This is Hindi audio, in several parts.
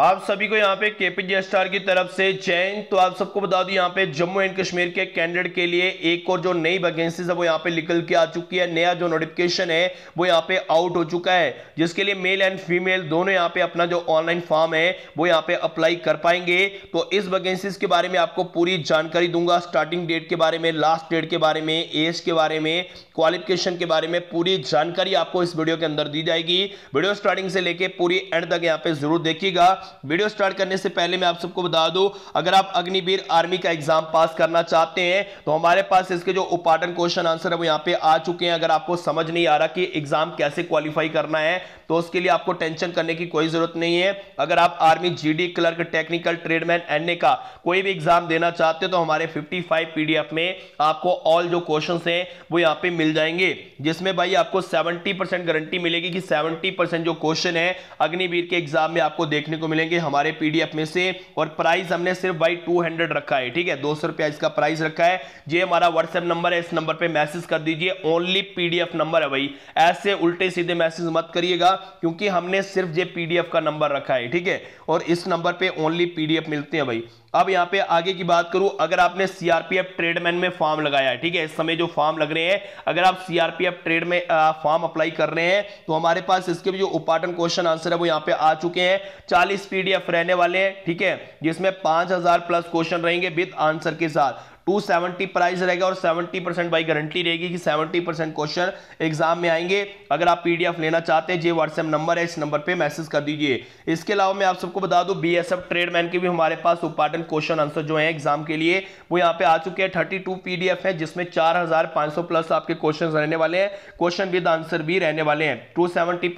आप सभी को यहाँ पे केपीजे स्टार की तरफ से जैन तो आप सबको बता दूं यहाँ पे जम्मू एंड कश्मीर के कैंडिडेट के लिए एक और जो नई वैकेंसी है वो यहाँ पे निकल के आ चुकी है नया जो नोटिफिकेशन है वो यहाँ पे आउट हो चुका है जिसके लिए मेल एंड फीमेल दोनों यहाँ पे अपना जो ऑनलाइन फॉर्म है वो यहाँ पे अप्लाई कर पाएंगे तो इस वैकेंसीज के बारे में आपको पूरी जानकारी दूंगा स्टार्टिंग डेट के बारे में लास्ट डेट के बारे में एज के बारे में क्वालिफिकेशन के बारे में पूरी जानकारी आपको इस वीडियो के अंदर दी जाएगी वीडियो स्टार्टिंग से लेके पूरी एंड तक यहाँ पे जरूर देखिएगा वीडियो स्टार्ट करने से पहले मैं आप सबको बता दूं अगर आप अग्निवीर आर्मी का एग्जाम पास करना चाहते हैं तो हमारे पास इसके जो उपार्टन क्वेश्चन आंसर है वो यहाँ पे आ चुके हैं अगर आपको समझ नहीं आ रहा कि एग्जाम कैसे क्वालिफाई करना है तो उसके लिए आपको टेंशन करने की कोई जरूरत नहीं है अगर आप army G clerk technical tradesman एन का कोई भी एग्जाम देना चाहते हो तो हमारे फिफ्टी फाइव में आपको ऑल जो क्वेश्चन है वो यहाँ पे मिल जाएंगे जिसमें भाई आपको सेवेंटी गारंटी मिलेगी कि सेवेंटी जो क्वेश्चन है अग्निवीर के एग्जाम में आपको देखने को मिले मिलेंगे हमारे पीडीएफ में से और प्राइस हमने सिर्फ भाई टू हंड्रेड रखा है ठीक है दो सौ रुपया इसका प्राइस रखा है ये हमारा व्हाट्सएप नंबर है इस नंबर पे मैसेज कर दीजिए ओनली पीडीएफ नंबर है भाई ऐसे उल्टे सीधे मैसेज मत करिएगा क्योंकि हमने सिर्फ ये पीडीएफ का नंबर रखा है ठीक है और इस नंबर पर ओनली पीडीएफ मिलते हैं भाई अब यहां पे आगे की बात करूं अगर आपने सीआरपीएफ ट्रेडमैन में फॉर्म लगाया है ठीक है इस समय जो फॉर्म लग रहे हैं अगर आप सीआरपीएफ ट्रेड में फॉर्म अप्लाई कर रहे हैं तो हमारे पास इसके भी जो उपाटन क्वेश्चन आंसर है वो यहाँ पे आ चुके हैं चालीस पीडीएफ रहने वाले हैं ठीक है जिसमें पांच हजार प्लस क्वेश्चन रहेंगे विद आंसर के साथ 270 प्राइस रहेगा और 70 परसेंट बाई गारंटी रहेगी कि 70 परसेंट क्वेश्चन एग्जाम में आएंगे अगर आप पीडीएफ लेना चाहते हैं जे व्हाट्सएप नंबर है इस नंबर पे मैसेज कर दीजिए इसके अलावा मैं आप सबको बता दूं बीएसएफ ट्रेडमैन के भी हमारे पास इंपॉर्टेंट क्वेश्चन आंसर जो है एग्जाम के लिए वो यहाँ पे आ चुके हैं थर्टी टू है जिसमें चार प्लस आपके क्वेश्चन रहने वाले हैं क्वेश्चन विद आंसर भी रहने वाले हैं टू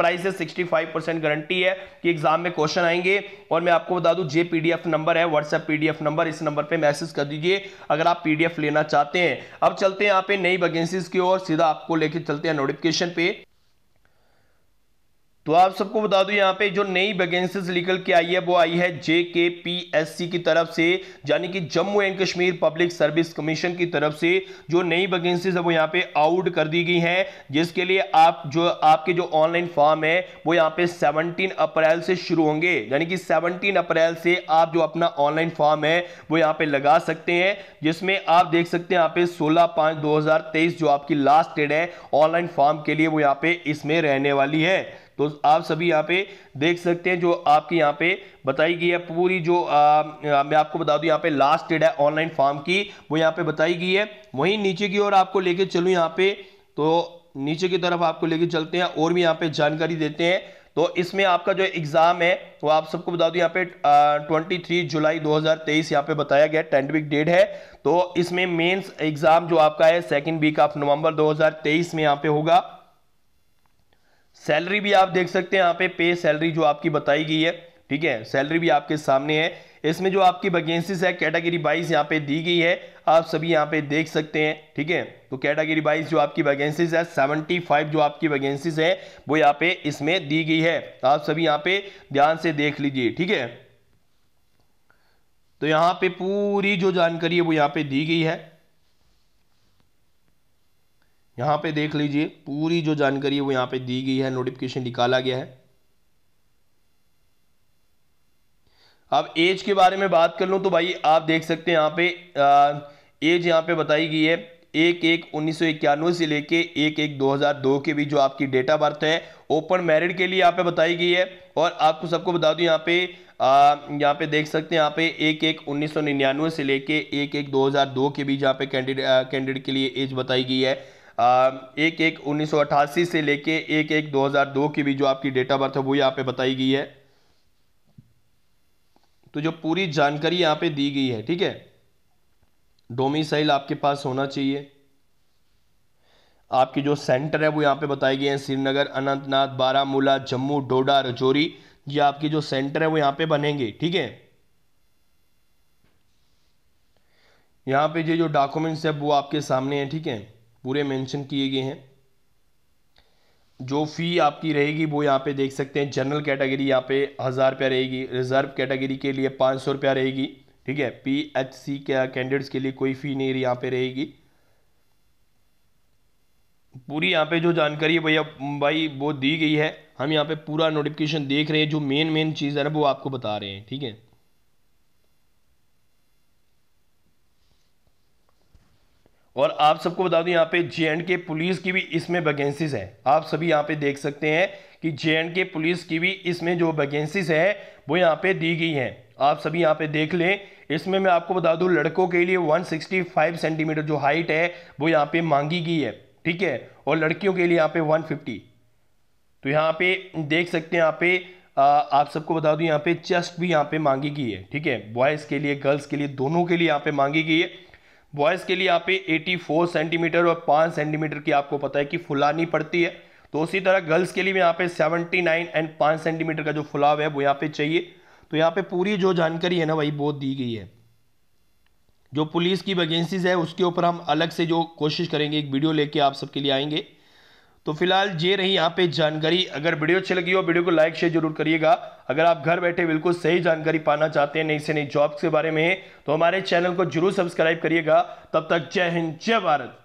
प्राइस है सिक्सटी गारंटी है कि एग्जाम में क्वेश्चन आएंगे और मैं आपको बता दूं जे पीडीएफ नंबर है व्हाट्सएप पीडीएफ नंबर इस नंबर पर मैसेज कर दीजिए अगर आप पीडीएफ लेना चाहते हैं अब चलते हैं यहाँ पे नई वैकेंसीज की ओर सीधा आपको लेके चलते हैं नोटिफिकेशन पे तो आप सबको बता दूं यहाँ पे जो नई वैकेंसीज निकल के आई है वो आई है जे के पी एस सी की तरफ से यानी कि Jammu and Kashmir public service commission की तरफ से जो नई वैकेंसीज है वो यहाँ पे आउट कर दी गई हैं जिसके लिए आप जो आपके जो ऑनलाइन फॉर्म है वो यहाँ पे 17 अप्रैल से शुरू होंगे यानी कि 17 अप्रैल से आप जो अपना ऑनलाइन फॉर्म है वो यहाँ पे लगा सकते हैं जिसमें आप देख सकते हैं यहाँ पे सोलह पाँच दो जो आपकी लास्ट डेट है ऑनलाइन फॉर्म के लिए वो यहाँ पे इसमें रहने वाली है तो आप सभी यहाँ पे देख सकते हैं जो आपकी यहाँ पे बताई गई है पूरी जो आ, मैं आपको बता दूं यहाँ पे लास्ट डेट है ऑनलाइन फॉर्म की वो यहाँ पे बताई गई है वहीं नीचे की ओर आपको लेके चलूँ यहाँ पे तो नीचे की तरफ आपको लेके चलते हैं और भी यहाँ पे जानकारी देते हैं तो इसमें आपका जो एग्ज़ाम है वो आप सबको बता दूं यहाँ पे ट्वेंटी थ्री जुलाई 2023 यहाँ पे बताया गया टेंटविक डेट है तो इसमें मेंस एग्ज़ाम जो आपका है सेकंड वीक ऑफ नवंबर 2023 में यहाँ पे होगा सैलरी भी आप देख सकते हैं यहाँ पे पे सैलरी जो आपकी बताई गई है ठीक है सैलरी भी आपके सामने है इसमें जो आपकी वैकेंसीज है कैटेगरी बाइस यहाँ पे दी गई है आप सभी यहाँ पे देख सकते हैं ठीक है तो कैटेगरी बाइस जो आपकी वैकेंसीज है 75 जो आपकी वैकेंसीज है वो यहाँ पे इसमें दी गई है आप सभी यहाँ पे ध्यान से देख लीजिए ठीक है तो यहाँ पे पूरी जो जानकारी है वो यहाँ पे दी गई है यहाँ पे देख लीजिए पूरी जो जानकारी है वो यहाँ पे दी गई है नोटिफिकेशन निकाला गया है अब एज के बारे में बात कर लूँ तो भाई आप देख सकते हैं यहाँ पे एज यहाँ पे बताई गई है एक एक उन्नीस से लेके एक एक 2002 के बीच जो आपकी डेट ऑफ बर्थ है ओपन मैरिड के लिए यहाँ पे बताई गई है और आपको सबको बता दूँ यहाँ पे यहाँ पे देख सकते हैं यहाँ पे एक एक उन्नीस से लेके एक एक 2002 के बीच यहाँ पे कैंडिडेट कैंडिडेट के लिए एज बताई गई है एक एक उन्नीस से लेके एक एक 2002 की भी जो आपकी डेट ऑफ बर्थ है वो यहाँ पे बताई गई है तो जो पूरी जानकारी यहाँ पे दी गई है ठीक है डोमिसाइल आपके पास होना चाहिए आपकी जो सेंटर है वो यहाँ पे बताई गए हैं श्रीनगर अनंतनाग बारामूला जम्मू डोडा रजौरी ये आपकी जो सेंटर है वो यहाँ पे बनेंगे ठीक है यहाँ पे जो जो डॉक्यूमेंट्स है वो आपके सामने हैं ठीक है पूरे मेंशन किए गए हैं जो फ़ी आपकी रहेगी वो यहाँ पे देख सकते हैं जनरल कैटेगरी यहाँ पे हज़ार रुपया रहेगी रिज़र्व कैटेगरी के लिए पाँच सौ रुपया रहेगी ठीक है पी एच सी के कैंडिडेट्स के लिए कोई फ़ी नहीं यहाँ पे रहेगी पूरी यहाँ पे जो जानकारी है भैया भाई वो दी गई है हम यहाँ पे पूरा नोटिफिकेशन देख रहे हैं जो मेन मेन चीज़ है ना वो आपको बता रहे हैं ठीक है और आप सबको बता दूं यहाँ पे जे एंड के पुलिस की भी इसमें वैकेंसीज है आप सभी यहाँ पे देख सकते हैं कि जे एंड के पुलिस की भी इसमें जो वैकेंसीज है वो यहाँ पे दी गई हैं आप सभी यहाँ पे देख लें इसमें मैं आपको बता दूं लड़कों के लिए 165 सेंटीमीटर जो हाइट है वो यहाँ पे मांगी गई है ठीक है और लड़कियों के लिए यहाँ पे वन तो यहाँ पे देख सकते हैं यहाँ पे आ, आप सबको बता दूं यहाँ पे चेस्ट भी यहाँ पे मांगी गई है ठीक है बॉयज़ के लिए गर्ल्स के लिए दोनों के लिए यहाँ पे मांगी गई है बॉयज़ के लिए यहाँ पे 84 सेंटीमीटर और 5 सेंटीमीटर की आपको पता है कि फुलानी पड़ती है तो उसी तरह गर्ल्स के लिए भी यहाँ पे 79 एंड 5 सेंटीमीटर का जो फुलाव है वो यहाँ पे चाहिए तो यहाँ पे पूरी जो जानकारी है ना वही बहुत दी गई है जो पुलिस की वैकेंसीज है उसके ऊपर हम अलग से जो कोशिश करेंगे एक वीडियो लेके आप सबके लिए आएंगे तो फिलहाल ये रही यहाँ पे जानकारी अगर वीडियो अच्छी लगी हो वीडियो को लाइक शेयर जरूर करिएगा अगर आप घर बैठे बिल्कुल सही जानकारी पाना चाहते हैं नई से नई जॉब्स के बारे में तो हमारे चैनल को जरूर सब्सक्राइब करिएगा तब तक जय हिंद जय भारत